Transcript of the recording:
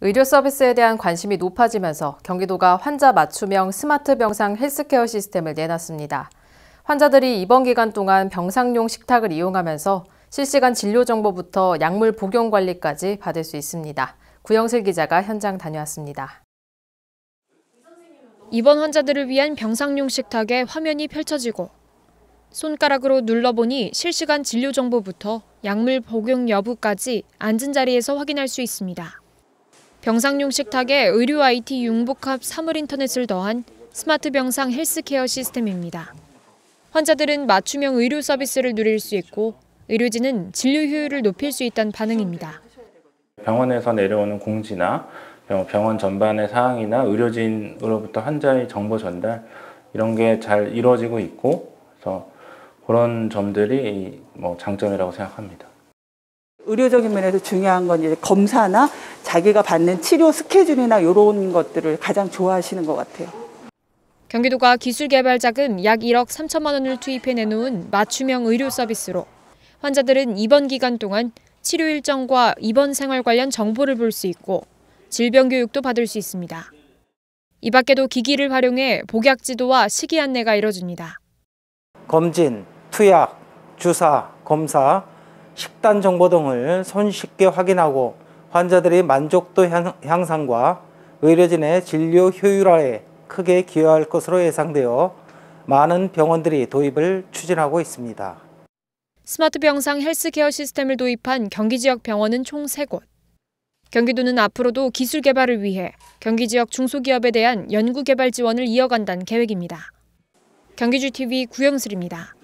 의료 서비스에 대한 관심이 높아지면서 경기도가 환자 맞춤형 스마트 병상 헬스케어 시스템을 내놨습니다. 환자들이 입원 기간 동안 병상용 식탁을 이용하면서 실시간 진료 정보부터 약물 복용 관리까지 받을 수 있습니다. 구영슬 기자가 현장 다녀왔습니다. 입원 환자들을 위한 병상용 식탁에 화면이 펼쳐지고 손가락으로 눌러보니 실시간 진료 정보부터 약물 복용 여부까지 앉은 자리에서 확인할 수 있습니다. 병상용 식탁에 의료 IT 융복합 사물인터넷을 더한 스마트 병상 헬스케어 시스템입니다. 환자들은 맞춤형 의료 서비스를 누릴 수 있고 의료진은 진료 효율을 높일 수 있다는 반응입니다. 병원에서 내려오는 공지나 병원 전반의 사항이나 의료진으로부터 환자의 정보 전달 이런 게 잘 이루어지고 있고 그래서 그런 점들이 뭐 장점이라고 생각합니다. 의료적인 면에서 중요한 건 이제 검사나 자기가 받는 치료 스케줄이나 이런 것들을 가장 좋아하시는 것 같아요. 경기도가 기술개발자금 약 1억 3천만 원을 투입해 내놓은 맞춤형 의료 서비스로 환자들은 입원 기간 동안 치료 일정과 입원 생활 관련 정보를 볼 수 있고 질병 교육도 받을 수 있습니다. 이 밖에도 기기를 활용해 복약 지도와 식이 안내가 이뤄집니다. 검진, 투약, 주사, 검사, 식단 정보 등을 손쉽게 확인하고 환자들의 만족도 향상과 의료진의 진료 효율화에 크게 기여할 것으로 예상되어 많은 병원들이 도입을 추진하고 있습니다. 스마트 병상 헬스케어 시스템을 도입한 경기 지역 병원은 총 3곳. 경기도는 앞으로도 기술 개발을 위해 경기 지역 중소기업에 대한 연구 개발 지원을 이어간다는 계획입니다. 경기주 TV 구영슬입니다.